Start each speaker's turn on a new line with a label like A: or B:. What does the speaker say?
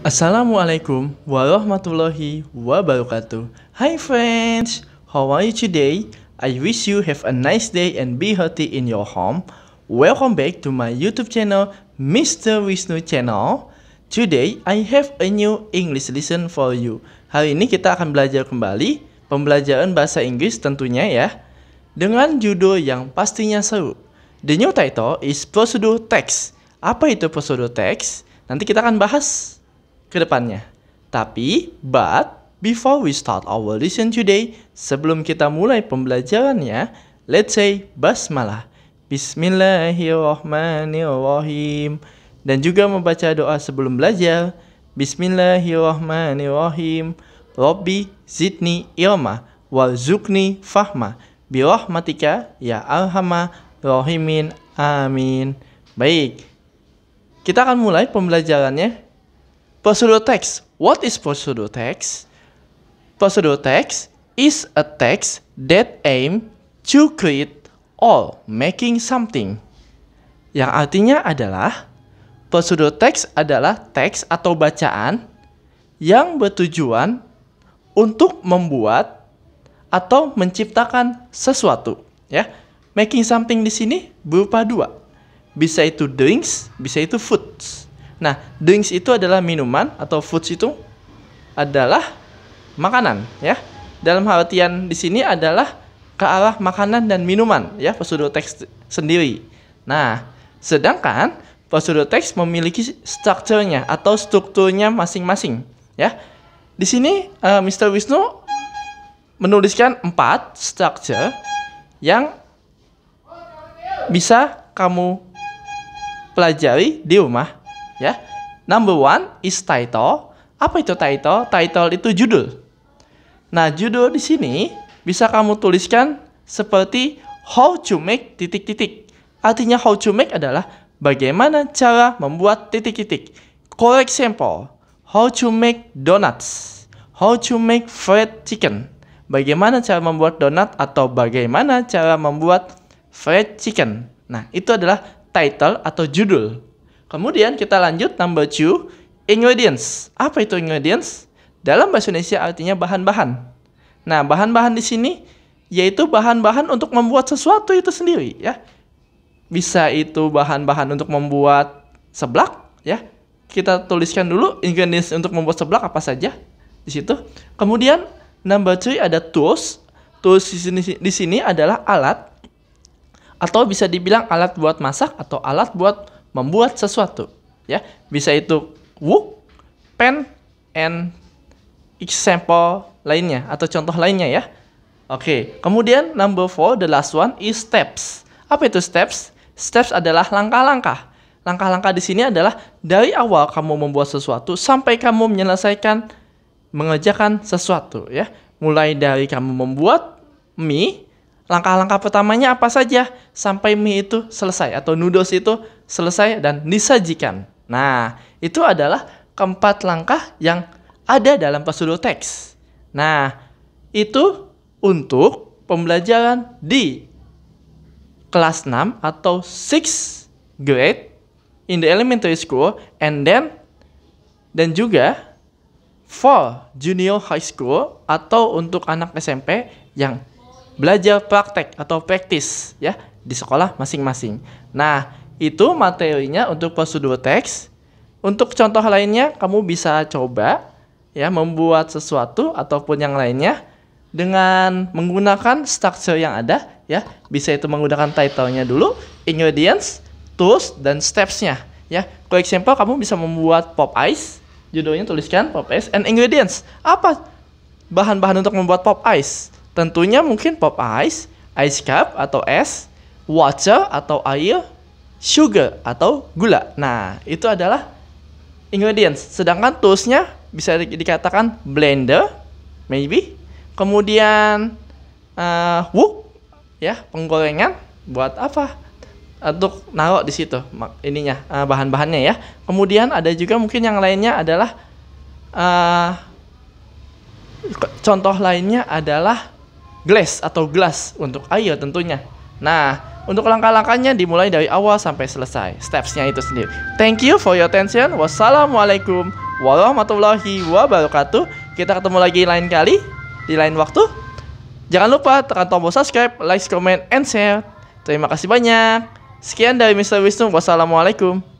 A: Assalamualaikum warahmatullahi wabarakatuh. Hi friends, how are you today? I wish you have a nice day and be healthy in your home. Welcome back to my YouTube channel, Mr. Wisnu Channel. Today, I have a new English lesson for you. Hari ini kita akan belajar kembali pembelajaran bahasa Inggris tentunya ya, dengan judul yang pastinya seru. The new title is Procedure Text. Apa itu Procedure Text? Nanti kita akan bahas ke depannya. Tapi, but, before we start our lesson today, sebelum kita mulai pembelajarannya, let's say basmalah. Bismillahirrahmanirrahim. Dan juga membaca doa sebelum belajar. Bismillahirrahmanirrahim. Robbi zidni ilma zukni fahma birahmatika ya alhamma rohimin, Amin. Baik. Kita akan mulai pembelajarannya Pseudo text. What is pseudo text? Pseudo text is a text that aim to create or making something. Yang artinya adalah pseudo text adalah teks atau bacaan yang bertujuan untuk membuat atau menciptakan sesuatu, ya. Making something di sini berupa dua. Bisa itu drinks, bisa itu food. Nah, drinks itu adalah minuman atau foods itu adalah makanan, ya. Dalam artian di sini adalah ke arah makanan dan minuman, ya, pseudo teks sendiri. Nah, sedangkan pseudo teks memiliki strukturnya atau strukturnya masing-masing, ya. Di sini uh, eh, Mr. Wisnu menuliskan empat structure yang bisa kamu pelajari di rumah Ya. Number one is title. Apa itu title? Title itu judul. Nah, judul di sini bisa kamu tuliskan seperti how to make titik-titik. Artinya how to make adalah bagaimana cara membuat titik-titik. For example, how to make donuts, how to make fried chicken. Bagaimana cara membuat donat atau bagaimana cara membuat fried chicken. Nah, itu adalah title atau judul. Kemudian kita lanjut number two, ingredients. Apa itu ingredients? Dalam bahasa Indonesia artinya bahan-bahan. Nah, bahan-bahan di sini yaitu bahan-bahan untuk membuat sesuatu itu sendiri ya. Bisa itu bahan-bahan untuk membuat seblak ya. Kita tuliskan dulu ingredients untuk membuat seblak apa saja di situ. Kemudian number three ada tools. Tools di sini, di sini adalah alat atau bisa dibilang alat buat masak atau alat buat membuat sesuatu ya bisa itu wook pen and example lainnya atau contoh lainnya ya oke kemudian number four the last one is steps apa itu steps steps adalah langkah-langkah langkah-langkah di sini adalah dari awal kamu membuat sesuatu sampai kamu menyelesaikan mengerjakan sesuatu ya mulai dari kamu membuat mie Langkah-langkah pertamanya apa saja sampai mie itu selesai atau noodles itu selesai dan disajikan. Nah, itu adalah keempat langkah yang ada dalam pseudo teks. Nah, itu untuk pembelajaran di kelas 6 atau 6 grade in the elementary school and then dan juga for junior high school atau untuk anak SMP yang belajar praktek atau praktis ya di sekolah masing-masing. Nah, itu materinya untuk prosedur teks. Untuk contoh lainnya kamu bisa coba ya membuat sesuatu ataupun yang lainnya dengan menggunakan structure yang ada ya. Bisa itu menggunakan title-nya dulu, ingredients, tools dan steps-nya ya. For example, kamu bisa membuat pop ice. Judulnya tuliskan pop ice and ingredients. Apa bahan-bahan untuk membuat pop ice? Tentunya mungkin pop ice, ice cup atau es, water atau air, sugar atau gula. Nah, itu adalah ingredients. Sedangkan toolsnya bisa di dikatakan blender, maybe. Kemudian uh, wok, ya penggorengan buat apa? Untuk naruh di situ ininya uh, bahan-bahannya ya. Kemudian ada juga mungkin yang lainnya adalah uh, contoh lainnya adalah glass atau glass untuk air tentunya. Nah, untuk langkah-langkahnya dimulai dari awal sampai selesai, stepsnya itu sendiri. Thank you for your attention. Wassalamualaikum warahmatullahi wabarakatuh. Kita ketemu lagi lain kali, di lain waktu. Jangan lupa tekan tombol subscribe, like, comment, and share. Terima kasih banyak. Sekian dari Mr. Wisnu. Wassalamualaikum.